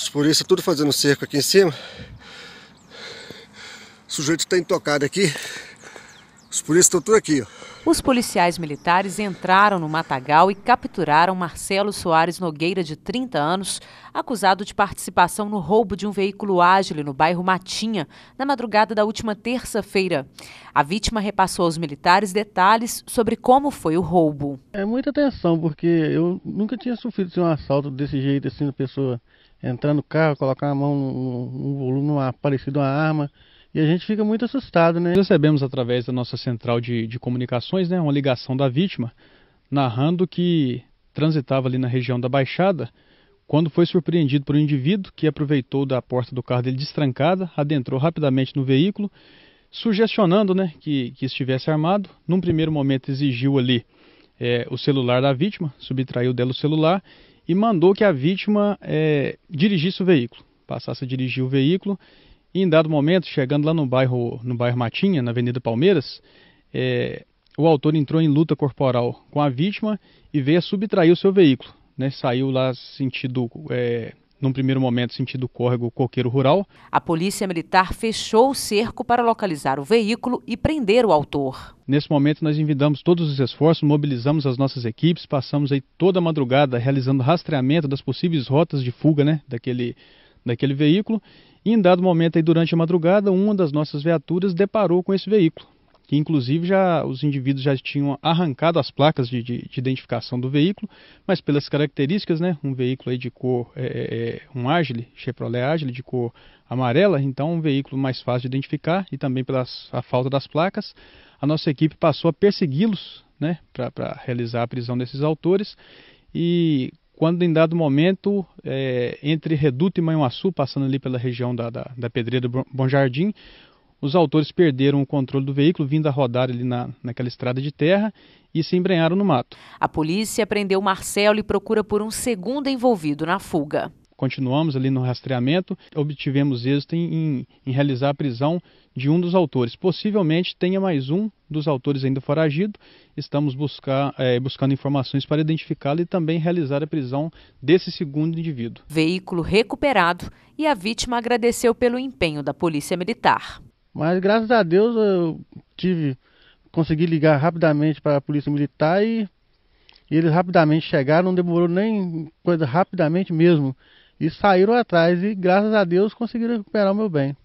Os polícia tudo fazendo cerco aqui em cima. O sujeito está intocado aqui. Os polícias estão tudo aqui, ó. Os policiais militares entraram no matagal e capturaram Marcelo Soares Nogueira, de 30 anos, acusado de participação no roubo de um veículo ágil no bairro Matinha, na madrugada da última terça-feira. A vítima repassou aos militares detalhes sobre como foi o roubo. É muita atenção, porque eu nunca tinha sofrido assim, um assalto desse jeito, assim, na pessoa entrar no carro, colocar a mão um volume parecido a uma arma. E a gente fica muito assustado, né? Recebemos através da nossa central de, de comunicações né, uma ligação da vítima, narrando que transitava ali na região da Baixada, quando foi surpreendido por um indivíduo que aproveitou da porta do carro dele destrancada, adentrou rapidamente no veículo, sugestionando né, que, que estivesse armado. Num primeiro momento exigiu ali é, o celular da vítima, subtraiu dela o celular e mandou que a vítima é, dirigisse o veículo, passasse a dirigir o veículo. E em dado momento, chegando lá no bairro, no bairro Matinha, na Avenida Palmeiras, é, o autor entrou em luta corporal com a vítima e veio a subtrair o seu veículo. Né, saiu lá sentido é, num primeiro momento, sentido córrego coqueiro rural. A polícia militar fechou o cerco para localizar o veículo e prender o autor. Nesse momento, nós envidamos todos os esforços, mobilizamos as nossas equipes, passamos aí toda a madrugada realizando rastreamento das possíveis rotas de fuga né, daquele, daquele veículo. E em dado momento, aí, durante a madrugada, uma das nossas viaturas deparou com esse veículo que inclusive já os indivíduos já tinham arrancado as placas de, de, de identificação do veículo, mas pelas características, né, um veículo aí de cor, é, é, é um Agile, Chevrolet Agile de cor amarela, então um veículo mais fácil de identificar e também pela falta das placas, a nossa equipe passou a persegui-los, né, para realizar a prisão desses autores e quando em dado momento, é, entre Reduto e Manhuaçu, passando ali pela região da, da, da Pedreira do Bom Jardim, os autores perderam o controle do veículo, vindo a rodar ali na, naquela estrada de terra e se embrenharam no mato. A polícia prendeu Marcelo e procura por um segundo envolvido na fuga. Continuamos ali no rastreamento, obtivemos êxito em, em, em realizar a prisão de um dos autores. Possivelmente tenha mais um dos autores ainda foragido. Estamos buscar, é, buscando informações para identificá-lo e também realizar a prisão desse segundo indivíduo. Veículo recuperado e a vítima agradeceu pelo empenho da Polícia Militar. Mas graças a Deus eu tive consegui ligar rapidamente para a polícia militar e, e, eles rapidamente chegaram, não demorou nem coisa rapidamente mesmo. E saíram atrás e graças a Deus conseguiram recuperar o meu bem.